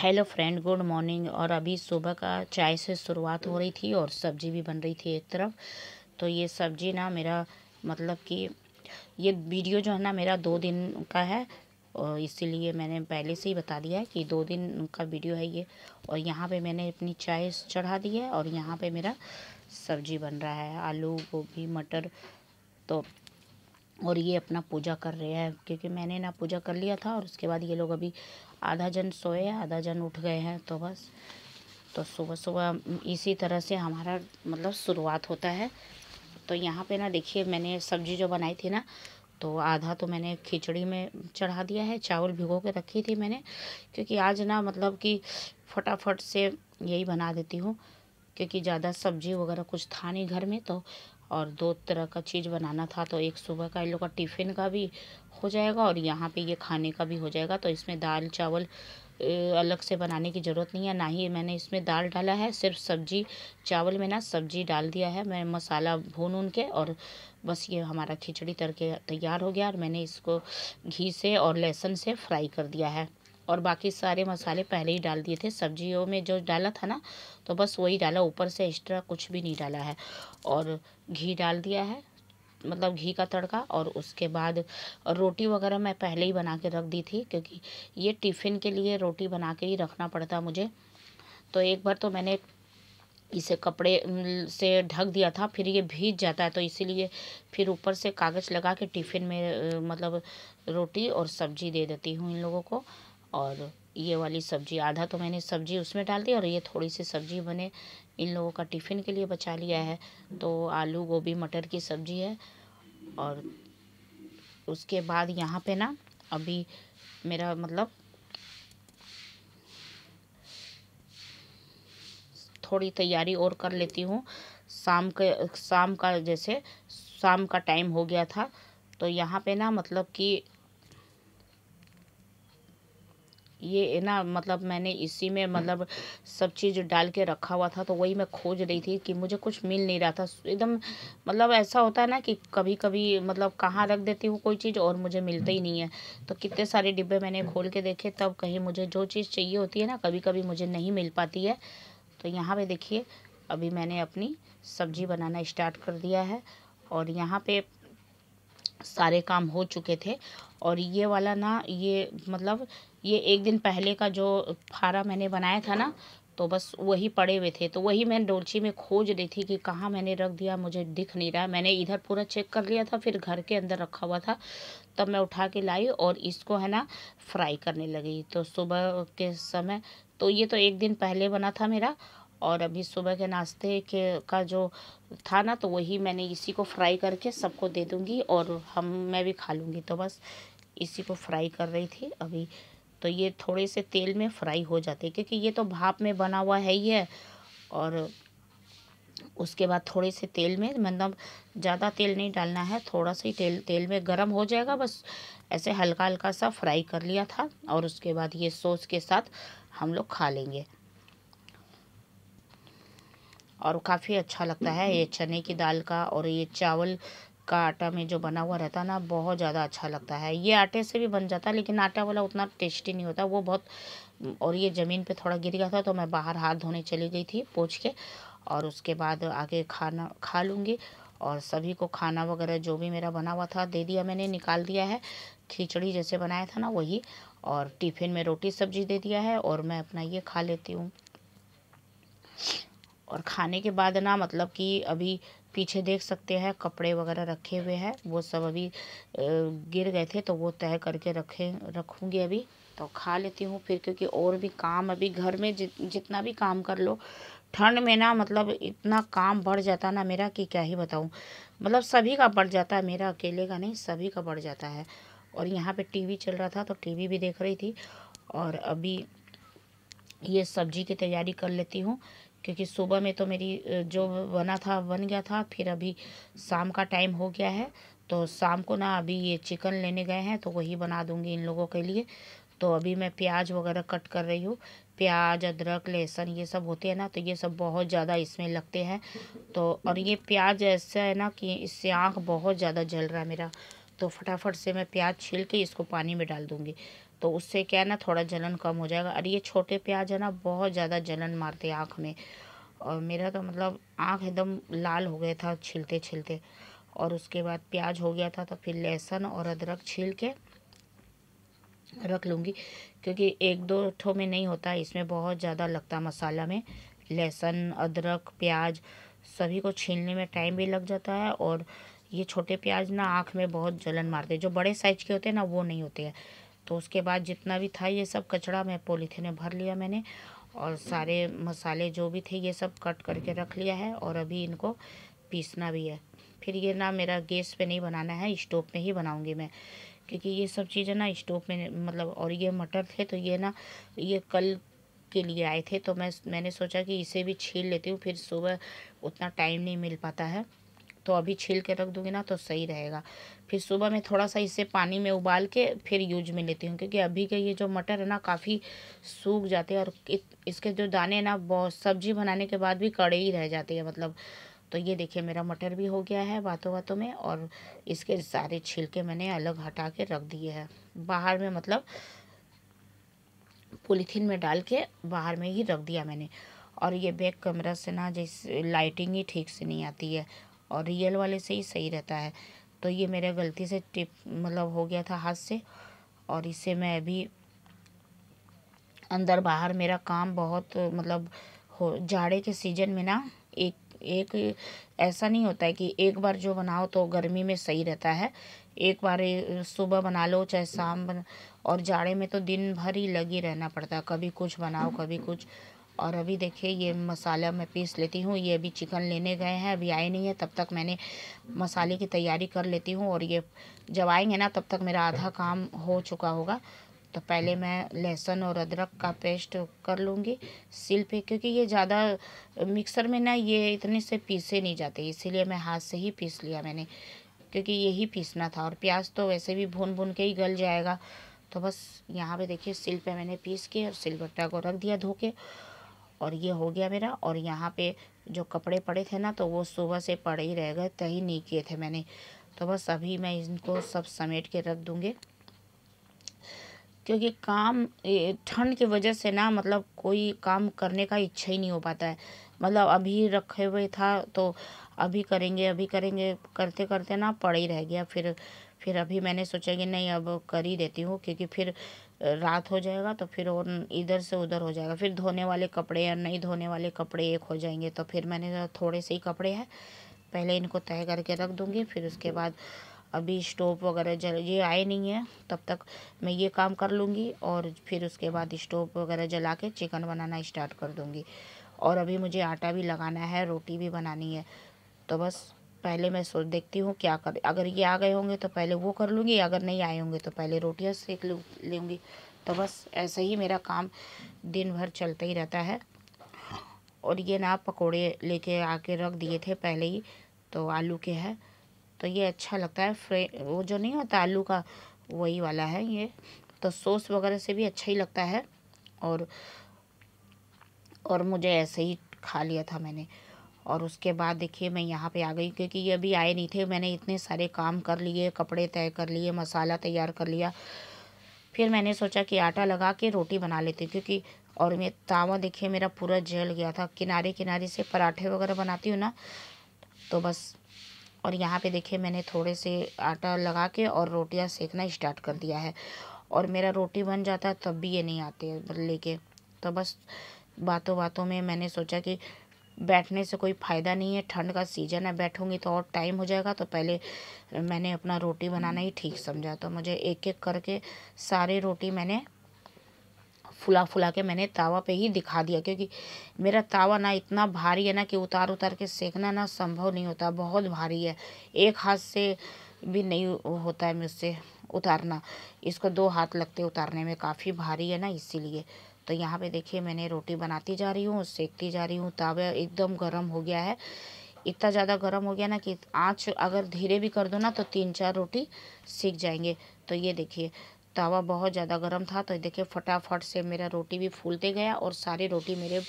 hello friend good morning और अभी सुबह का चाय से शुरुआत हो रही थी और सब्ज़ी भी बन रही थी एक तरफ तो ये सब्ज़ी ना मेरा मतलब कि ये वीडियो जो है ना मेरा दो दिन का है और इसीलिए मैंने पहले से ही बता दिया है कि दो दिन का वीडियो है ये और यहाँ पे मैंने अपनी चाय चढ़ा दी है और यहाँ पे मेरा सब्ज़ी बन रहा है आलू गोभी मटर तो और ये अपना पूजा कर रहे हैं क्योंकि मैंने ना पूजा कर लिया था और उसके बाद ये लोग अभी आधा जन सोए आधा जन उठ गए हैं तो बस तो सुबह सुबह इसी तरह से हमारा मतलब शुरुआत होता है तो यहाँ पे ना देखिए मैंने सब्जी जो बनाई थी ना तो आधा तो मैंने खिचड़ी में चढ़ा दिया है चावल भिगो के रखी थी मैंने क्योंकि आज ना मतलब कि फटाफट से यही बना देती हूँ क्योंकि ज़्यादा सब्जी वगैरह कुछ था नहीं घर में तो और दो तरह का चीज़ बनाना था तो एक सुबह का इन लोग का टिफ़िन का भी हो जाएगा और यहाँ पे ये खाने का भी हो जाएगा तो इसमें दाल चावल अलग से बनाने की ज़रूरत नहीं है ना ही मैंने इसमें दाल डाला है सिर्फ सब्जी चावल में ना सब्जी डाल दिया है मैं मसाला भून ऊन के और बस ये हमारा खिचड़ी के तैयार हो गया और मैंने इसको घी से और लहसुन से फ्राई कर दिया है और बाकी सारे मसाले पहले ही डाल दिए थे सब्जियों में जो डाला था ना तो बस वही डाला ऊपर से एक्स्ट्रा कुछ भी नहीं डाला है और घी डाल दिया है मतलब घी का तड़का और उसके बाद रोटी वगैरह मैं पहले ही बना के रख दी थी क्योंकि ये टिफ़िन के लिए रोटी बना के ही रखना पड़ता मुझे तो एक बार तो मैंने इसे कपड़े से ढक दिया था फिर ये भीग जाता है तो इसीलिए फिर ऊपर से कागज़ लगा के टिफ़िन में मतलब रोटी और सब्जी दे देती हूँ इन लोगों को और ये वाली सब्जी आधा तो मैंने सब्जी उसमें डाल दी और ये थोड़ी सी सब्जी बने इन लोगों का टिफ़िन के लिए बचा लिया है तो आलू गोभी मटर की सब्जी है और उसके बाद यहाँ पे ना अभी मेरा मतलब थोड़ी तैयारी और कर लेती हूँ शाम के शाम का जैसे शाम का टाइम हो गया था तो यहाँ पे ना मतलब कि ये ना मतलब मैंने इसी में मतलब सब चीज़ डाल के रखा हुआ था तो वही मैं खोज रही थी कि मुझे कुछ मिल नहीं रहा था एकदम मतलब ऐसा होता है ना कि कभी कभी मतलब कहाँ रख देती हूँ कोई चीज़ और मुझे मिलता ही नहीं है तो कितने सारे डिब्बे मैंने खोल के देखे तब कहीं मुझे जो चीज़ चाहिए होती है ना कभी कभी मुझे नहीं मिल पाती है तो यहाँ पर देखिए अभी मैंने अपनी सब्जी बनाना स्टार्ट कर दिया है और यहाँ पे सारे काम हो चुके थे और ये वाला ना ये मतलब ये एक दिन पहले का जो फारा मैंने बनाया था ना तो बस वही पड़े हुए थे तो वही मैं डोलची में खोज रही थी कि कहाँ मैंने रख दिया मुझे दिख नहीं रहा मैंने इधर पूरा चेक कर लिया था फिर घर के अंदर रखा हुआ था तब मैं उठा के लाई और इसको है ना फ्राई करने लगी तो सुबह के समय तो ये तो एक दिन पहले बना था मेरा और अभी सुबह के नाश्ते के का जो था ना तो वही मैंने इसी को फ्राई करके सबको दे दूँगी और हम मैं भी खा लूँगी तो बस इसी को फ्राई कर रही थी अभी तो ये थोड़े से तेल में फ्राई हो जाते क्योंकि ये तो भाप में बना हुआ है ही है और उसके बाद थोड़े से तेल में मतलब ज़्यादा तेल नहीं डालना है थोड़ा सा ही तेल तेल में गर्म हो जाएगा बस ऐसे हल्का हल्का सा फ्राई कर लिया था और उसके बाद ये सॉस के साथ हम लोग खा लेंगे और काफ़ी अच्छा लगता है ये चने की दाल का और ये चावल का आटा में जो बना हुआ रहता है ना बहुत ज़्यादा अच्छा लगता है ये आटे से भी बन जाता है लेकिन आटा वाला उतना टेस्टी नहीं होता वो बहुत और ये ज़मीन पे थोड़ा गिर गया था तो मैं बाहर हाथ धोने चली गई थी पोछ के और उसके बाद आगे खाना खा लूँगी और सभी को खाना वगैरह जो भी मेरा बना हुआ था दे दिया मैंने निकाल दिया है खिचड़ी जैसे बनाया था ना वही और टिफ़िन में रोटी सब्जी दे दिया है और मैं अपना ये खा लेती हूँ और खाने के बाद ना मतलब कि अभी पीछे देख सकते हैं कपड़े वगैरह रखे हुए हैं वो सब अभी गिर गए थे तो वो तय करके रखे रखूँगी अभी तो खा लेती हूँ फिर क्योंकि और भी काम अभी घर में जि, जितना भी काम कर लो ठंड में ना मतलब इतना काम बढ़ जाता ना मेरा कि क्या ही बताऊँ मतलब सभी का बढ़ जाता है मेरा अकेले का नहीं सभी का बढ़ जाता है और यहाँ पे टीवी चल रहा था तो टीवी भी देख रही थी और अभी ये सब्जी की तैयारी कर लेती हूँ क्योंकि सुबह में तो मेरी जो बना था बन गया था फिर अभी शाम का टाइम हो गया है तो शाम को ना अभी ये चिकन लेने गए हैं तो वही बना दूँगी इन लोगों के लिए तो अभी मैं प्याज वगैरह कट कर रही हूँ प्याज अदरक लहसुन ये सब होते हैं ना तो ये सब बहुत ज़्यादा इसमें लगते हैं तो और ये प्याज ऐसा है ना कि इससे आँख बहुत ज़्यादा जल रहा है मेरा तो फटाफट से मैं प्याज छील के इसको पानी में डाल दूँगी तो उससे क्या है ना थोड़ा जलन कम हो जाएगा और ये छोटे प्याज है ना बहुत ज़्यादा जलन मारते आँख में और मेरा तो मतलब आँख एकदम लाल हो गया था छिलते छिलते और उसके बाद प्याज हो गया था तो फिर लहसुन और अदरक छील के रख लूँगी क्योंकि एक दो ठो में नहीं होता इसमें बहुत ज़्यादा लगता मसाला में लहसुन अदरक प्याज सभी को छीलने में टाइम भी लग जाता है और ये छोटे प्याज ना आँख में बहुत जलन मारते जो बड़े साइज के होते हैं ना वो नहीं होते हैं तो उसके बाद जितना भी था ये सब कचड़ा मैं पोलीथीन में भर लिया मैंने और सारे मसाले जो भी थे ये सब कट करके रख लिया है और अभी इनको पीसना भी है फिर ये ना मेरा गैस पे नहीं बनाना है स्टोव में ही बनाऊंगी मैं क्योंकि ये सब चीज़ें ना स्टोव में मतलब और ये मटर थे तो ये ना ये कल के लिए आए थे तो मैं मैंने सोचा कि इसे भी छील लेती हूँ फिर सुबह उतना टाइम नहीं मिल पाता है तो अभी छील के रख दूँगी ना तो सही रहेगा फिर सुबह में थोड़ा सा इसे पानी में उबाल के फिर यूज में लेती हूँ क्योंकि अभी के ये जो मटर है ना काफ़ी सूख जाते हैं और इसके जो दाने ना बहुत सब्जी बनाने के बाद भी कड़े ही रह जाते हैं मतलब तो ये देखिए मेरा मटर भी हो गया है बातों बातों में और इसके सारे छिलके मैंने अलग हटा के रख दिए हैं बाहर में मतलब पॉलीथीन में डाल के बाहर में ही रख दिया मैंने और ये बैक कैमरा से ना जैसे लाइटिंग ही ठीक से नहीं आती है और रियल वाले से ही सही रहता है तो ये मेरा गलती से टिप मतलब हो गया था हाथ से और इससे मैं अभी अंदर बाहर मेरा काम बहुत मतलब हो जाड़े के सीजन में ना एक एक ऐसा नहीं होता है कि एक बार जो बनाओ तो गर्मी में सही रहता है एक बार सुबह बना लो चाहे शाम और जाड़े में तो दिन भर ही लगी रहना पड़ता है कभी कुछ बनाओ कभी कुछ और अभी देखिए ये मसाला मैं पीस लेती हूँ ये अभी चिकन लेने गए हैं अभी आए नहीं है तब तक मैंने मसाले की तैयारी कर लेती हूँ और ये जब आएंगे ना तब तक मेरा आधा काम हो चुका होगा तो पहले मैं लहसुन और अदरक का पेस्ट कर लूँगी सिल पे क्योंकि ये ज़्यादा मिक्सर में ना ये इतने से पीसे नहीं जाते इसीलिए मैं हाथ से ही पीस लिया मैंने क्योंकि यही पीसना था और प्याज तो वैसे भी भून भून के ही गल जाएगा तो बस यहाँ पे देखिए सिल पे मैंने पीस के और सिलबट्टा को रख दिया धो के और ये हो गया मेरा और यहाँ पे जो कपड़े पड़े थे ना तो वो सुबह से पड़े ही रह गए तय नहीं किए थे मैंने तो बस अभी मैं इनको सब समेट के रख दूँगी क्योंकि काम ठंड की वजह से ना मतलब कोई काम करने का इच्छा ही नहीं हो पाता है मतलब अभी रखे हुए था तो अभी करेंगे अभी करेंगे करते करते ना पड़े ही रह गया फिर फिर अभी मैंने सोचा कि नहीं अब कर ही देती हूँ क्योंकि फिर रात हो जाएगा तो फिर और इधर से उधर हो जाएगा फिर धोने वाले कपड़े या नहीं धोने वाले कपड़े एक हो जाएंगे तो फिर मैंने थोड़े से ही कपड़े हैं पहले इनको तय करके रख दूँगी फिर उसके बाद अभी स्टोव वगैरह जल ये आए नहीं है तब तक मैं ये काम कर लूँगी और फिर उसके बाद स्टोव वगैरह जला के चिकन बनाना स्टार्ट कर दूँगी और अभी मुझे आटा भी लगाना है रोटी भी बनानी है तो बस पहले मैं सोच देखती हूँ क्या कर अगर ये आ गए होंगे तो पहले वो कर लूँगी अगर नहीं आए होंगे तो पहले रोटियाँ सेक लूँ लूँगी तो बस ऐसे ही मेरा काम दिन भर चलता ही रहता है और ये ना पकोड़े लेके आके रख दिए थे पहले ही तो आलू के हैं तो ये अच्छा लगता है फ्रे वो जो नहीं होता आलू का वही वाला है ये तो सॉस वगैरह से भी अच्छा ही लगता है और और मुझे ऐसे ही खा लिया था मैंने और उसके बाद देखिए मैं यहाँ पे आ गई क्योंकि ये अभी आए नहीं थे मैंने इतने सारे काम कर लिए कपड़े तय कर लिए मसाला तैयार कर लिया फिर मैंने सोचा कि आटा लगा के रोटी बना लेती हूँ क्योंकि और मैं तावा देखिए मेरा पूरा जल गया था किनारे किनारे से पराठे वगैरह बनाती हूँ ना तो बस और यहाँ पे देखिए मैंने थोड़े से आटा लगा के और रोटियाँ सेकना स्टार्ट कर दिया है और मेरा रोटी बन जाता है तब भी ये नहीं आते लेके तो बस बातों बातों में मैंने सोचा कि बैठने से कोई फ़ायदा नहीं है ठंड का सीज़न है बैठूंगी तो और टाइम हो जाएगा तो पहले मैंने अपना रोटी बनाना ही ठीक समझा तो मुझे एक एक करके सारे रोटी मैंने फुला फुला के मैंने तावा पे ही दिखा दिया क्योंकि मेरा तावा ना इतना भारी है ना कि उतार उतार के सेकना ना संभव नहीं होता बहुत भारी है एक हाथ से भी नहीं होता है मुझसे उतारना इसको दो हाथ लगते उतारने में काफ़ी भारी है ना इसीलिए तो यहाँ पे देखिए मैंने रोटी बनाती जा रही हूँ सेकती जा रही हूँ तावा एकदम गर्म हो गया है इतना ज़्यादा गर्म हो गया ना कि आँच अगर धीरे भी कर दो ना तो तीन चार रोटी सीख जाएंगे तो ये देखिए तावा बहुत ज़्यादा गर्म था तो देखिए फटाफट से मेरा रोटी भी फूलते गया और सारी रोटी मेरे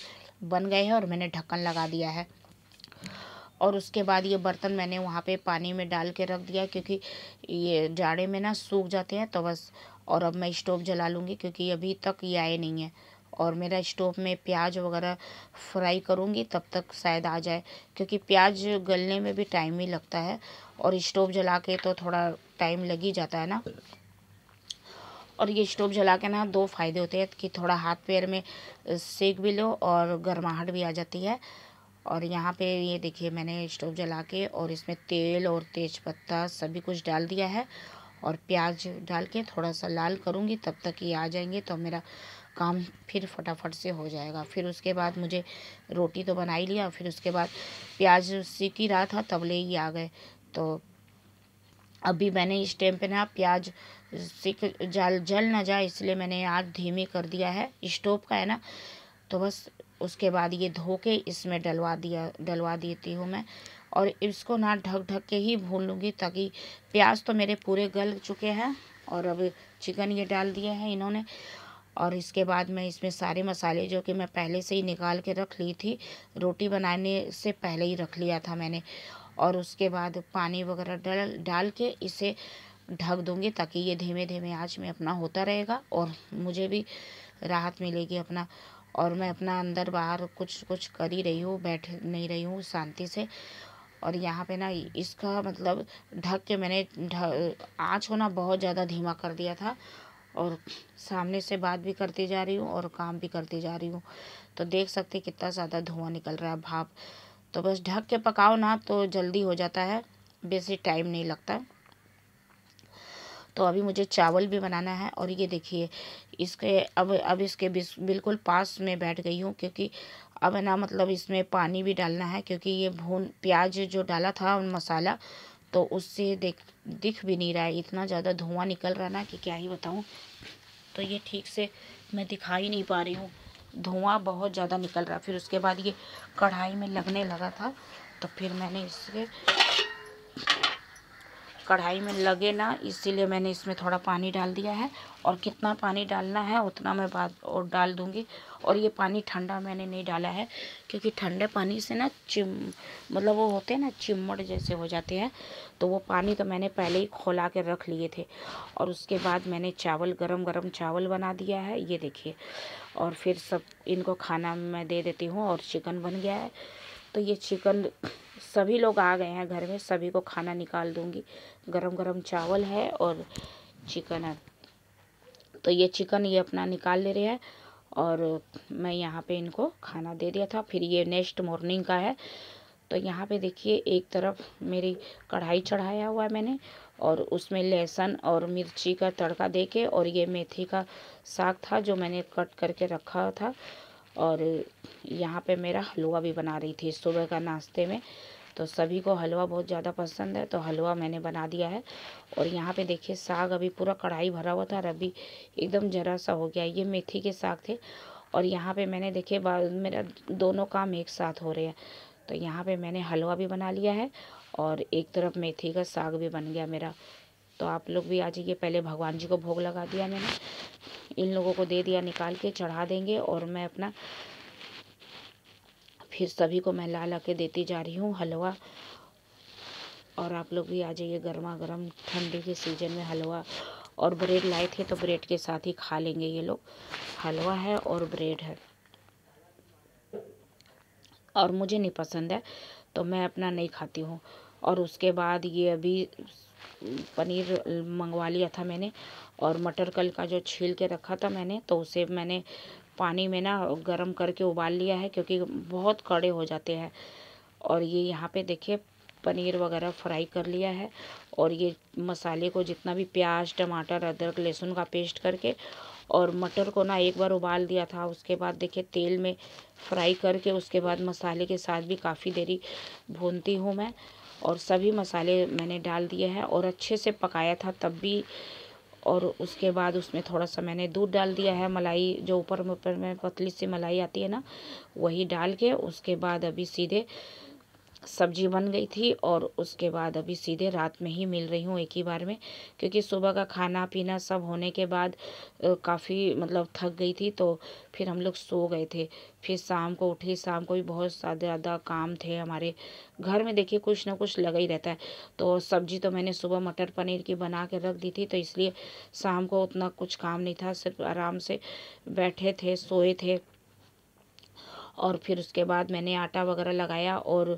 बन गए हैं और मैंने ढक्कन लगा दिया है और उसके बाद ये बर्तन मैंने वहाँ पे पानी में डाल के रख दिया क्योंकि ये जाड़े में ना सूख जाते हैं तो बस और अब मैं स्टोव जला लूँगी क्योंकि अभी तक ये आए नहीं है और मेरा स्टोव में प्याज वगैरह फ्राई करूँगी तब तक शायद आ जाए क्योंकि प्याज गलने में भी टाइम ही लगता है और स्टोव जला के तो थोड़ा टाइम लग ही जाता है ना और ये स्टोव जला के ना दो फायदे होते हैं कि थोड़ा हाथ पैर में सेक भी लो और गर्माहट भी आ जाती है और यहाँ पे ये देखिए मैंने स्टोव जला के और इसमें तेल और तेज़पत्ता सभी कुछ डाल दिया है और प्याज डाल के थोड़ा सा लाल करूँगी तब तक ये आ जाएंगे तो मेरा काम फिर फटाफट से हो जाएगा फिर उसके बाद मुझे रोटी तो बना ही लिया फिर उसके बाद प्याज सीख ही रहा था तब ले ही आ गए तो अभी मैंने इस टाइम पे ना प्याज सीख जल जल ना जाए इसलिए मैंने आग धीमी कर दिया है स्टोव का है ना तो बस उसके बाद ये धो के इसमें डलवा दिया डलवा देती हूँ मैं और इसको ना ढक ढक के ही भून लूँगी ताकि प्याज तो मेरे पूरे गल चुके हैं और अब चिकन ये डाल दिया है इन्होंने और इसके बाद मैं इसमें सारे मसाले जो कि मैं पहले से ही निकाल के रख ली थी रोटी बनाने से पहले ही रख लिया था मैंने और उसके बाद पानी वगैरह डाल डाल के इसे ढक दूंगी ताकि ये धीमे धीमे आँच में अपना होता रहेगा और मुझे भी राहत मिलेगी अपना और मैं अपना अंदर बाहर कुछ कुछ कर ही रही हूँ बैठ नहीं रही हूँ शांति से और यहाँ पे ना इसका मतलब ढक के मैंने आँच को ना बहुत ज़्यादा धीमा कर दिया था और सामने से बात भी करती जा रही हूँ और काम भी करती जा रही हूँ तो देख सकते कितना ज़्यादा धुआं निकल रहा है भाप तो बस ढक के पकाओ ना तो जल्दी हो जाता है बेसिक टाइम नहीं लगता तो अभी मुझे चावल भी बनाना है और ये देखिए इसके अब अब इसके बिल्कुल पास में बैठ गई हूँ क्योंकि अब है ना मतलब इसमें पानी भी डालना है क्योंकि ये भून प्याज जो डाला था मसाला तो उससे देख दिख भी नहीं रहा है इतना ज़्यादा धुआं निकल रहा ना कि क्या ही बताऊँ तो ये ठीक से मैं दिखा ही नहीं पा रही हूँ धुआं बहुत ज़्यादा निकल रहा फिर उसके बाद ये कढ़ाई में लगने लगा था तो फिर मैंने इसके कढ़ाई में लगे ना इसीलिए मैंने इसमें थोड़ा पानी डाल दिया है और कितना पानी डालना है उतना मैं बाद और डाल दूँगी और ये पानी ठंडा मैंने नहीं डाला है क्योंकि ठंडे पानी से ना चिम मतलब वो होते हैं ना चिमड़ जैसे हो जाते हैं तो वो पानी तो मैंने पहले ही खोला के रख लिए थे और उसके बाद मैंने चावल गरम गरम चावल बना दिया है ये देखिए और फिर सब इनको खाना मैं दे देती हूँ और चिकन बन गया है तो ये चिकन सभी लोग आ गए हैं घर में सभी को खाना निकाल दूंगी गरम गरम चावल है और चिकन है तो ये चिकन ये अपना निकाल ले रहे हैं और मैं यहाँ पे इनको खाना दे दिया था फिर ये नेक्स्ट मॉर्निंग का है तो यहाँ पे देखिए एक तरफ मेरी कढ़ाई चढ़ाया हुआ है मैंने और उसमें लहसुन और मिर्ची का तड़का दे के और ये मेथी का साग था जो मैंने कट करके रखा था और यहाँ पे मेरा हलवा भी बना रही थी सुबह का नाश्ते में तो सभी को हलवा बहुत ज़्यादा पसंद है तो हलवा मैंने बना दिया है और यहाँ पे देखिए साग अभी पूरा कढ़ाई भरा हुआ था और अभी एकदम ज़रा सा हो गया ये मेथी के साग थे और यहाँ पे मैंने देखिए मेरा दोनों काम एक साथ हो रहे हैं तो यहाँ पे मैंने हलवा भी बना लिया है और एक तरफ मेथी का साग भी बन गया मेरा तो आप लोग भी आ जाइए पहले भगवान जी को भोग लगा दिया मैंने इन लोगों को दे दिया निकाल के चढ़ा देंगे और मैं अपना फिर सभी को मैं ला ला के देती जा रही हूँ हलवा और आप लोग भी आ जाइए गर्मा गर्म ठंडी के सीज़न में हलवा और ब्रेड लाए थे तो ब्रेड के साथ ही खा लेंगे ये लोग हलवा है और ब्रेड है और मुझे नहीं पसंद है तो मैं अपना नहीं खाती हूँ और उसके बाद ये अभी पनीर मंगवा लिया था मैंने और मटर कल का जो छील के रखा था मैंने तो उसे मैंने पानी में ना गर्म करके उबाल लिया है क्योंकि बहुत कड़े हो जाते हैं और ये यहाँ पे देखिए पनीर वगैरह फ्राई कर लिया है और ये मसाले को जितना भी प्याज टमाटर अदरक लहसुन का पेस्ट करके और मटर को ना एक बार उबाल दिया था उसके बाद देखिए तेल में फ्राई करके उसके बाद मसाले के साथ भी काफ़ी देरी भूनती हूँ मैं और सभी मसाले मैंने डाल दिए हैं और अच्छे से पकाया था तब भी और उसके बाद उसमें थोड़ा सा मैंने दूध डाल दिया है मलाई जो ऊपर ऊपर में पतली सी मलाई आती है ना वही डाल के उसके बाद अभी सीधे सब्जी बन गई थी और उसके बाद अभी सीधे रात में ही मिल रही हूँ एक ही बार में क्योंकि सुबह का खाना पीना सब होने के बाद काफ़ी मतलब थक गई थी तो फिर हम लोग सो गए थे फिर शाम को उठी शाम को भी बहुत ज़्यादा काम थे हमारे घर में देखिए कुछ ना कुछ लगा ही रहता है तो सब्जी तो मैंने सुबह मटर पनीर की बना के रख दी थी तो इसलिए शाम को उतना कुछ काम नहीं था सिर्फ आराम से बैठे थे सोए थे और फिर उसके बाद मैंने आटा वगैरह लगाया और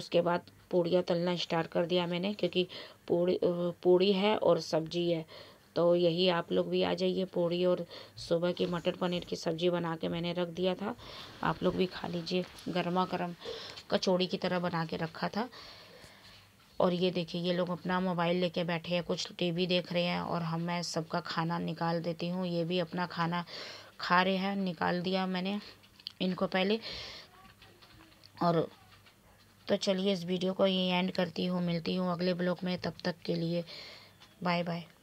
उसके बाद पूड़ियाँ तलना स्टार्ट कर दिया मैंने क्योंकि पूड़ी पूड़ी है और सब्जी है तो यही आप लोग भी आ जाइए पूड़ी और सुबह की मटर पनीर की सब्ज़ी बना के मैंने रख दिया था आप लोग भी खा लीजिए गर्मा गर्म कचौड़ी की तरह बना के रखा था और ये देखिए ये लोग अपना मोबाइल लेके बैठे हैं कुछ टीवी देख रहे हैं और हम मैं सबका खाना निकाल देती हूँ ये भी अपना खाना खा रहे हैं निकाल दिया मैंने इनको पहले और तो चलिए इस वीडियो को ये एंड करती हूँ मिलती हूँ अगले ब्लॉग में तब तक के लिए बाय बाय